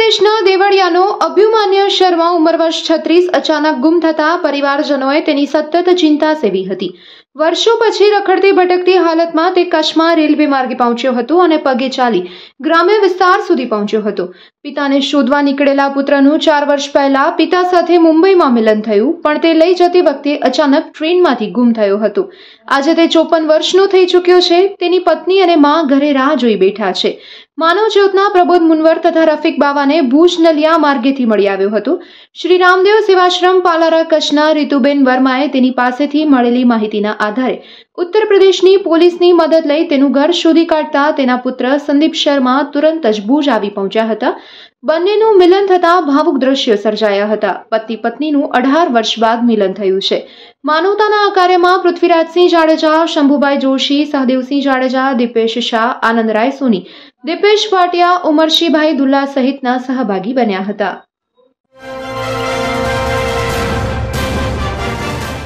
પ્રદેશના દેવળિયાનો અભિમાન્ય શર્મા ઉંમર વર્ષ છત્રીસ અચાનક ગુમ થતા પરિવારજનોએ તેની સતત ચિંતા સેવી હતી વર્ષો પછી રખડતી ભટકતી હાલતમાં તે કચ્છમાં રેલવે માર્ગે પહોંચ્યો હતો અને પગે ચાલી ગ્રામ્ય વિસ્તાર સુધી પહોંચ્યો હતો પિતાને શોધવા નીકળેલા પુત્રનું ચાર વર્ષ પહેલા પિતા સાથે મુંબઈમાં મિલન થયું પણ તે લઈ જતી વખતે અચાનક ટ્રેનમાંથી ગુમ થયો હતો આજે તે ચોપન વર્ષનો થઈ ચૂક્યો છે તેની પત્ની અને મા ઘરે રાહ જોઈ બેઠા છે માનવ જ્યોતના પ્રબોધ મુનવર તથા રફીક બાવાને ભુજ નલિયા માર્ગેથી મળી આવ્યું હતું શ્રી રામદેવ સેવાશ્રમ પાલારા કચ્છના રીતુબેન વર્માએ તેની પાસેથી મળેલી માહિતીના આધારે ઉત્તર પ્રદેશની પોલીસની મદદ લઈ તેનું ઘર શોધી કાઢતા તેના પુત્ર સંદીપ શર્મા તુરંત જ ભુજ આવી પહોંચ્યા હતા બંનેનું મિલન થતાં ભાવુક દ્રશ્યો સર્જાયા હતા પતિ પત્નીનું અઢાર વર્ષ બાદ મિલન થયું છે માનવતાના આ કાર્યમાં પૃથ્વીરાજસિંહ જાડેજા શંભુભાઈ જોશી સહદેવસિંહ જાડેજા દીપેશ શાહ આનંદરાય સોની દિપેશ ભાટિયા ઉમરશીભાઈ દુલ્લા સહિતના સહભાગી બન્યા હતા